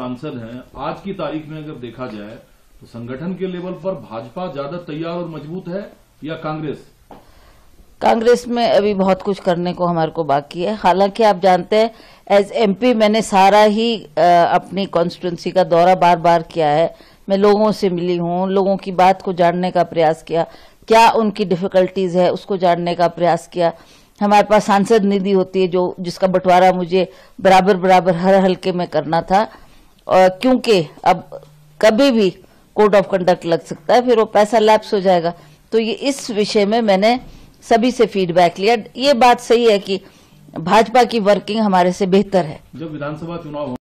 सांसद हैं आज की तारीख में अगर देखा जाए तो संगठन के लेवल पर भाजपा ज्यादा तैयार और मजबूत है या कांग्रेस कांग्रेस में अभी बहुत कुछ करने को हमारे को बाकी है हालांकि आप जानते हैं एज एमपी मैंने सारा ही आ, अपनी कॉन्स्टिट्यूंसी का दौरा बार बार किया है मैं लोगों से मिली हूँ लोगों की बात को जानने का प्रयास किया क्या उनकी डिफिकल्टीज है उसको जानने का प्रयास किया हमारे पास सांसद निधि होती है जो जिसका बंटवारा मुझे बराबर बराबर हर हल्के में करना था क्योंकि अब कभी भी कोड ऑफ कंडक्ट लग सकता है फिर वो पैसा लैप्स हो जाएगा तो ये इस विषय में मैंने सभी से फीडबैक लिया ये बात सही है कि भाजपा की वर्किंग हमारे से बेहतर है जब विधानसभा चुनाव